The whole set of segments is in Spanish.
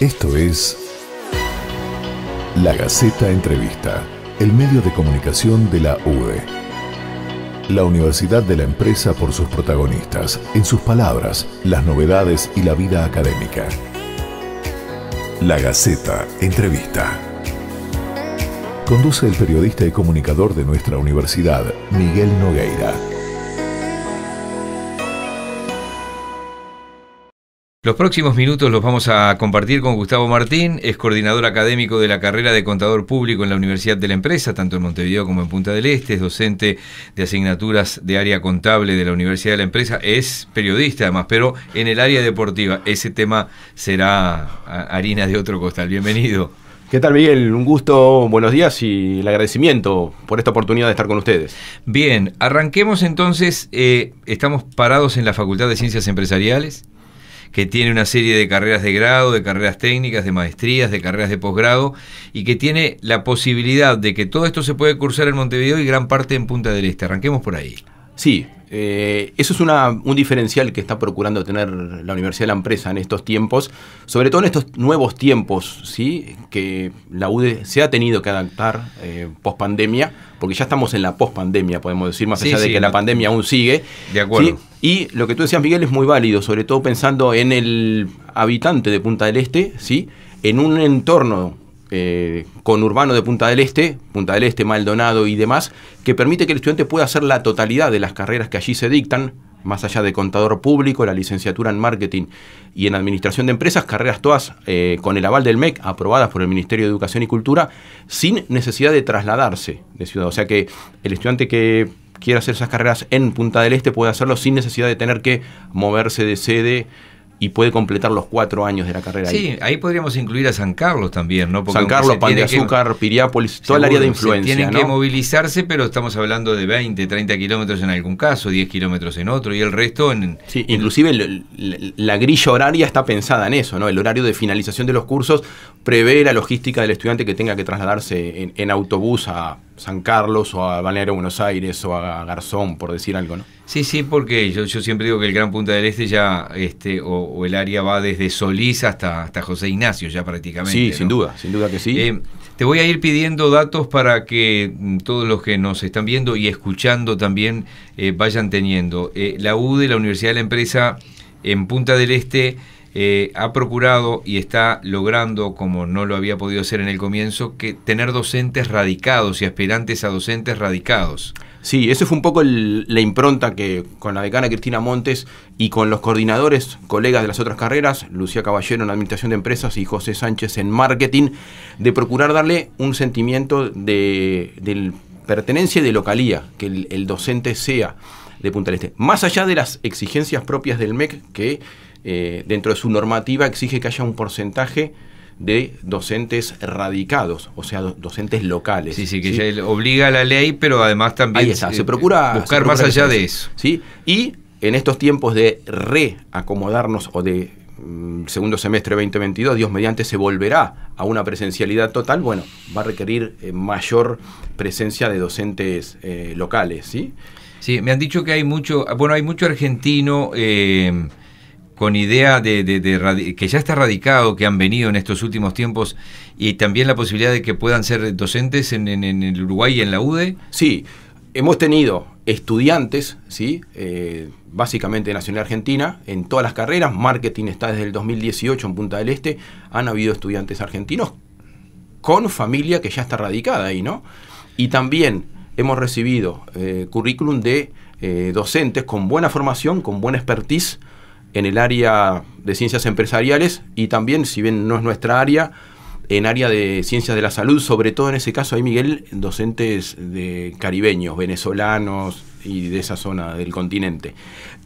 Esto es La Gaceta Entrevista, el medio de comunicación de la UDE. La Universidad de la Empresa por sus protagonistas, en sus palabras, las novedades y la vida académica. La Gaceta Entrevista. Conduce el periodista y comunicador de nuestra universidad, Miguel Nogueira. Los próximos minutos los vamos a compartir con Gustavo Martín, es coordinador académico de la carrera de contador público en la Universidad de la Empresa, tanto en Montevideo como en Punta del Este, es docente de asignaturas de área contable de la Universidad de la Empresa, es periodista además, pero en el área deportiva. Ese tema será harina de otro costal. Bienvenido. ¿Qué tal, Miguel? Un gusto, buenos días y el agradecimiento por esta oportunidad de estar con ustedes. Bien, arranquemos entonces. Eh, estamos parados en la Facultad de Ciencias Empresariales que tiene una serie de carreras de grado, de carreras técnicas, de maestrías, de carreras de posgrado, y que tiene la posibilidad de que todo esto se puede cursar en Montevideo y gran parte en Punta del Este. Arranquemos por ahí. Sí, eh, eso es un diferencial que está procurando tener la Universidad de la Empresa en estos tiempos, sobre todo en estos nuevos tiempos, ¿sí? que la UDE se ha tenido que adaptar eh, post pandemia, porque ya estamos en la post podemos decir, más allá de que la pandemia aún sigue. De acuerdo. Y lo que tú decías, Miguel, es muy válido, sobre todo pensando en el habitante de Punta del Este, ¿sí? en un entorno eh, con Urbano de Punta del Este, Punta del Este, Maldonado y demás, que permite que el estudiante pueda hacer la totalidad de las carreras que allí se dictan, más allá de contador público, la licenciatura en marketing y en administración de empresas, carreras todas eh, con el aval del MEC, aprobadas por el Ministerio de Educación y Cultura, sin necesidad de trasladarse de ciudad. O sea que el estudiante que quiera hacer esas carreras en Punta del Este puede hacerlo sin necesidad de tener que moverse de sede y puede completar los cuatro años de la carrera. Sí, ahí, podríamos incluir a San Carlos también, ¿no? San Carlos, Pan de Azúcar, Piriápolis, el área de influencia. tienen que movilizarse, pero estamos hablando de 20, 30 kilómetros en algún caso, 10 kilómetros en otro y el resto en... Sí, inclusive la, grilla horaria está pensada en eso, ¿no? El horario de finalización de los cursos prevé la logística del estudiante que tenga que trasladarse en autobús a San Carlos o a Balneario Buenos Aires o a Garzón, por decir algo, ¿no? Sí, sí, porque yo, siempre digo que el Gran Punta del Este ya, este, o, el área va desde Solís hasta, hasta José Ignacio ya prácticamente. Sí, sin duda, sin duda que sí. Eh, te voy a ir pidiendo datos para que mm, todos los que nos están viendo y escuchando también eh, vayan teniendo. Eh, la UDE, la Universidad de la Empresa, en Punta del Este eh, ha procurado y está logrando, como no lo había podido hacer en el comienzo, que tener docentes radicados y aspirantes a docentes radicados. Sí, esa fue un poco la impronta que con la decana Cristina Montes y con los coordinadores, colegas de las otras carreras, Lucía Caballero en Administración de Empresas y José Sánchez en Marketing, de procurar darle un sentimiento de, pertenencia y de localía, que el, docente sea de Punta del Este. Más allá de las exigencias propias del MEC, que eh, dentro de su normativa exige que haya un porcentaje de docentes radicados, o sea, docentes locales. Sí, sí, que ya obliga la ley, pero además también se procura eh, buscar más allá de eso. ¿sí? Y en estos tiempos de reacomodarnos o de mm, segundo semestre 2022, Dios mediante se volverá a una presencialidad total, bueno, va a requerir eh, mayor presencia de docentes locales, ¿sí? Sí, me han dicho que hay mucho, bueno, hay mucho argentino con idea de, que ya está radicado, que han venido en estos últimos tiempos, y también la posibilidad de que puedan ser docentes en, el Uruguay y en la UDE? Sí, hemos tenido estudiantes, ¿sí? Eh, básicamente Nacional Argentina, en todas las carreras, marketing está desde el 2018 en Punta del Este, han habido estudiantes argentinos con familia que ya está radicada ahí, ¿no? Y también hemos recibido eh, currículum de eh, docentes con buena formación, con buena expertise, en el área de ciencias empresariales y también, si bien no es nuestra área, en área de ciencias de la salud, sobre todo en ese caso hay Miguel, docentes de caribeños, venezolanos y de esa zona del continente.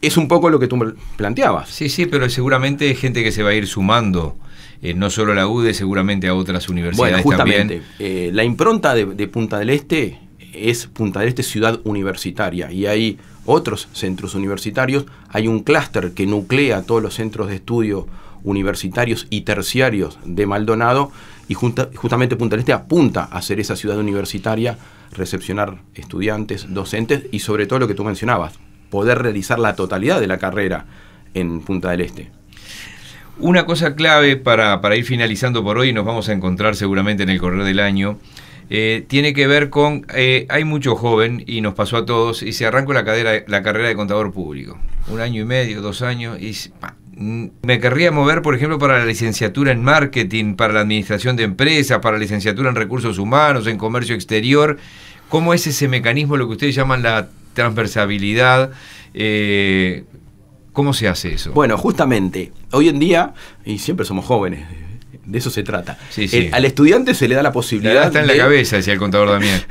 Es un poco lo que tú planteabas. Sí, sí, pero seguramente hay gente que se va a ir sumando. Eh, no solo a la UDE, seguramente a otras universidades bueno, justamente, también. Eh, la impronta de Punta del Este es Punta del Este ciudad universitaria y hay otros centros universitarios, hay un clúster que nuclea todos los centros de estudio universitarios y terciarios de Maldonado y justamente Punta del Este apunta a ser esa ciudad universitaria, recepcionar estudiantes, docentes y sobre todo lo que tú mencionabas, poder realizar la totalidad de la carrera en Punta del Este. Una cosa clave para, para ir finalizando por hoy, nos vamos a encontrar seguramente en el correr del año, eh, tiene que ver con, eh, hay mucho joven, y nos pasó a todos, y se arrancó la, la carrera de contador público. Un año y medio, dos años, y me querría mover, por ejemplo, para la licenciatura en marketing, para la administración de empresas, para la licenciatura en recursos humanos, en comercio exterior. ¿Cómo es ese mecanismo, lo que ustedes llaman la transversabilidad? Eh, ¿Cómo se hace eso? Bueno, justamente, hoy en día, y siempre somos jóvenes, de eso se trata. al estudiante se le da la posibilidad. está en la cabeza, decía el contador Damián.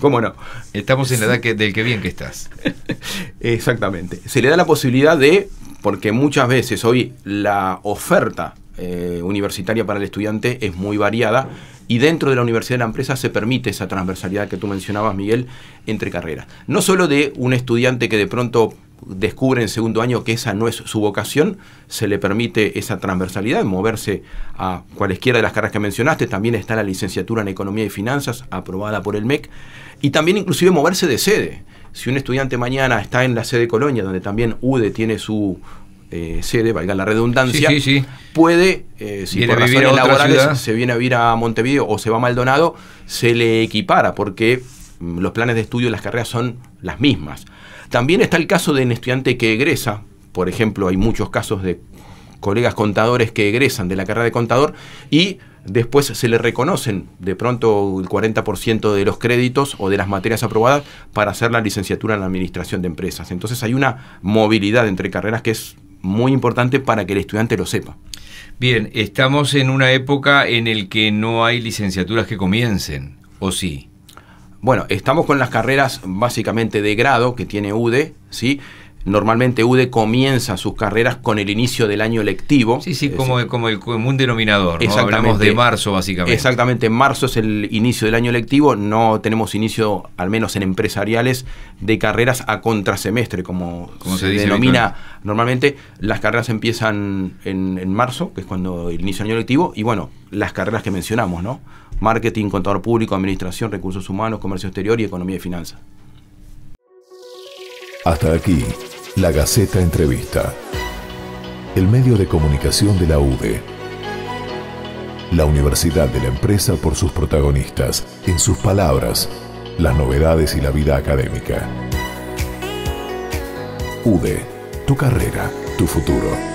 ¿Cómo no? Estamos en la edad del que bien que estás. Exactamente. Se le da la posibilidad de, porque muchas veces hoy la oferta eh, universitaria para el estudiante es muy variada y dentro de la universidad de la empresa se permite esa transversalidad que tú mencionabas, Miguel, entre carreras. No solo de un estudiante que de pronto descubre en segundo año que esa no es su vocación, se le permite esa transversalidad, moverse a cualesquiera de las carreras que mencionaste, también está la licenciatura en Economía y Finanzas, aprobada por el MEC, y también inclusive moverse de sede. Si un estudiante mañana está en la sede de Colonia, donde también UDE tiene su eh, sede, valga la redundancia, puede, eh, si por razones laborales se viene a vivir a Montevideo o se va a Maldonado, se le equipara, porque los planes de estudio de las carreras son las mismas. También está el caso de un estudiante que egresa, por ejemplo, hay muchos casos de colegas contadores que egresan de la carrera de contador y después se le reconocen de pronto el 40% de los créditos o de las materias aprobadas para hacer la licenciatura en la administración de empresas. Entonces hay una movilidad entre carreras que es muy importante para que el estudiante lo sepa. Bien, estamos en una época en el que no hay licenciaturas que comiencen, ¿o sí? Bueno, estamos con las carreras básicamente de grado que tiene UDE, ¿sí? Normalmente UDE comienza sus carreras con el inicio del año lectivo. Sí, sí, como, como el común denominador. ¿no? Hablamos de marzo, básicamente. Exactamente, marzo es el inicio del año lectivo. No tenemos inicio, al menos en empresariales, de carreras a contrasemestre, como, se, denomina normalmente. Las carreras empiezan en, en marzo, que es cuando inicio el año lectivo, y bueno, las carreras que mencionamos, ¿no? marketing, contador público, administración, recursos humanos, comercio exterior y economía y finanzas. Hasta aquí, la Gaceta Entrevista, el medio de comunicación de la UDE. La Universidad de la Empresa por sus protagonistas, en sus palabras, las novedades y la vida académica. UDE, tu carrera, tu futuro.